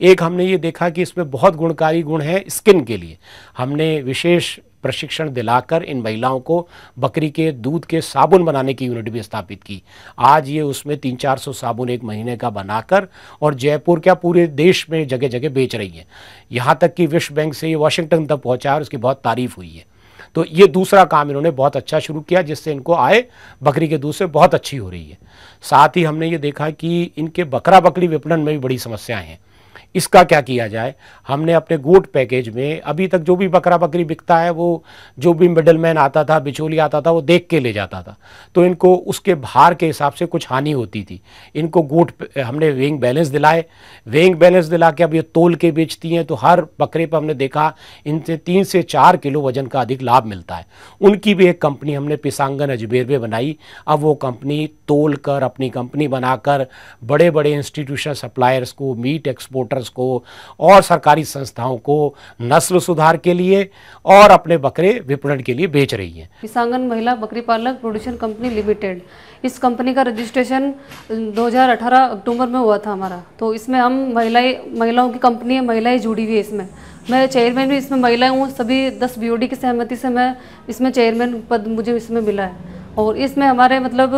एक हमने ये देखा कि इसमें बहुत गुणकारी गुण है स्किन के लिए हमने विशेष प्रशिक्षण दिलाकर इन महिलाओं को बकरी के दूध के साबुन बनाने की यूनिट भी स्थापित की आज ये उसमें तीन चार सौ साबुन एक महीने का बनाकर और जयपुर क्या पूरे देश में जगह जगह बेच रही हैं यहाँ तक कि विश्व बैंक से ये वाशिंगटन तक पहुँचा और उसकी बहुत तारीफ हुई है तो ये दूसरा काम इन्होंने बहुत अच्छा शुरू किया जिससे इनको आए बकरी के दूध से बहुत अच्छी हो रही है साथ ही हमने ये देखा कि इनके बकरा बकरी विपणन में भी बड़ी समस्याएं हैं इसका क्या किया जाए हमने अपने गोट पैकेज में अभी तक जो भी बकरा बकरी बिकता है वो जो भी मिडल मैन आता था बिचौली आता था वो देख के ले जाता था तो इनको उसके भार के हिसाब से कुछ हानि होती थी इनको गोट हमने वेइंग बैलेंस दिलाए वेइंग बैलेंस दिला के अब ये तोल के बेचती हैं तो हर बकरे पर हमने देखा इनसे तीन से चार किलो वजन का अधिक लाभ मिलता है उनकी भी एक कंपनी हमने पिसांगन अजमेर में बनाई अब वो कंपनी तोल कर अपनी कंपनी बनाकर बड़े बड़े इंस्टीट्यूशन सप्लायर्स को मीट एक्सपोर्टर्स फार्मर्स को और सरकारी संस्थाओं को नस्ल सुधार के लिए और अपने बकरे विपणन के लिए बेच रही है किसानगन महिला बकरी पालक प्रोड्यूशन कंपनी लिमिटेड इस कंपनी का रजिस्ट्रेशन 2018 अक्टूबर में हुआ था हमारा तो इसमें हम महिलाएं महिलाओं की कंपनी है महिलाएं जुड़ी हुई है इसमें मैं चेयरमैन भी इसमें महिलाएं हूँ सभी दस बीओडी की सहमति से मैं इसमें चेयरमैन पद मुझे इसमें मिला है और इसमें हमारे मतलब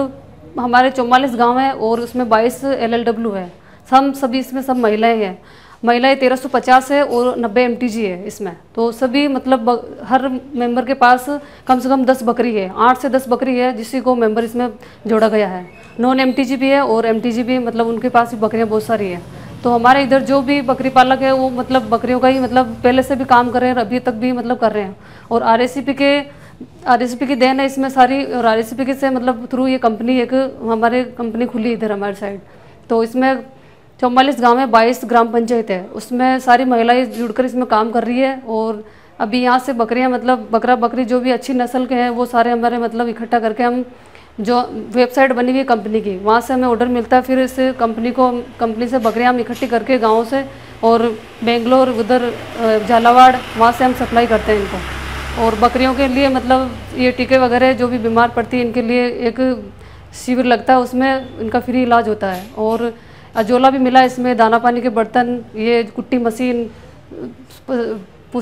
हमारे चौवालीस गांव हैं और उसमें बाईस एल है हम सभी इसमें सब महिलाएं हैं महिलाएं पचास है और नब्बे एम है इसमें तो सभी मतलब हर मेंबर के पास कम से कम दस बकरी है आठ से दस बकरी है जिसी को मेंबर इसमें जोड़ा गया है नॉन एम भी है और एम भी मतलब उनके पास भी बकरियाँ बहुत सारी हैं तो हमारे इधर जो भी बकरी पालक है वो मतलब बकरियों का ही मतलब पहले से भी काम कर रहे हैं और अभी तक भी मतलब कर रहे हैं और आर के आर की देन है इसमें सारी और आर के से मतलब थ्रू ये कंपनी एक हमारे कंपनी खुली इधर हमारे साइड तो इसमें चौवालीस गाँव में बाईस ग्राम पंचायत है उसमें सारी महिलाएं जुड़कर इसमें काम कर रही है और अभी यहाँ से बकरियाँ मतलब बकरा बकरी जो भी अच्छी नस्ल के हैं वो सारे हमारे मतलब इकट्ठा करके हम जो वेबसाइट बनी हुई है कंपनी की वहाँ से हमें ऑर्डर मिलता है फिर इस कंपनी को कंपनी से बकरियाँ हम इकट्ठी करके गाँव से और बेंगलोर उधर झालावाड़ वहाँ से हम सप्लाई करते हैं इनको और बकरियों के लिए मतलब ये टीके वगैरह जो भी बीमार पड़ती है इनके लिए एक शिविर लगता है उसमें इनका फ्री इलाज होता है और अजोला भी मिला इसमें दाना पानी के बर्तन ये कुट्टी मशीन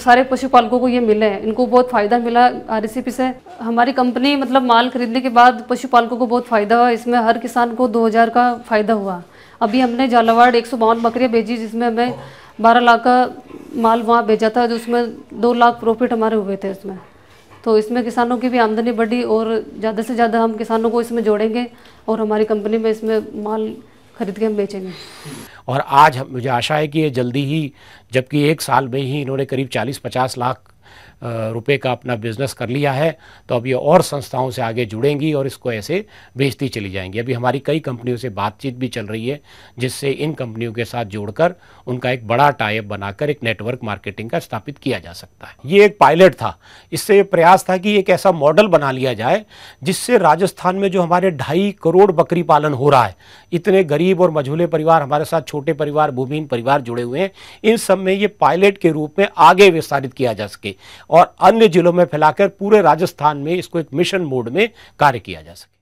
सारे पशुपालकों को ये मिले हैं इनको बहुत फ़ायदा मिला आर से हमारी कंपनी मतलब माल खरीदने के बाद पशुपालकों को बहुत फ़ायदा हुआ इसमें हर किसान को 2000 का फ़ायदा हुआ अभी हमने झालावाड़ एक सौ बकरियाँ भेजी जिसमें हमें 12 लाख का माल वहाँ भेजा था जो उसमें दो लाख प्रॉफिट हमारे हुए थे उसमें तो इसमें किसानों की भी आमदनी बढ़ी और ज़्यादा से ज़्यादा हम किसानों को इसमें जोड़ेंगे और हमारी कंपनी में इसमें माल खरीद के हम बेचेंगे और आज हम मुझे आशा है कि ये जल्दी ही जबकि एक साल में ही इन्होंने करीब 40-50 लाख रुपए का अपना बिजनेस कर लिया है तो अब ये और संस्थाओं से आगे जुड़ेंगी और इसको ऐसे बेचती चली जाएंगी अभी हमारी कई कंपनियों से बातचीत भी चल रही है जिससे इन कंपनियों के साथ जोड़कर उनका एक बड़ा टाइप बनाकर एक नेटवर्क मार्केटिंग का स्थापित किया जा सकता है ये एक पायलट था इससे प्रयास था कि एक ऐसा मॉडल बना लिया जाए जिससे राजस्थान में जो हमारे ढाई करोड़ बकरी पालन हो रहा है इतने गरीब और मझूले परिवार हमारे साथ छोटे परिवार भूमिहीन परिवार जुड़े हुए हैं इन सब में ये पायलट के रूप में आगे विस्तारित किया जा सके और अन्य जिलों में फैलाकर पूरे राजस्थान में इसको एक मिशन मोड में कार्य किया जा सके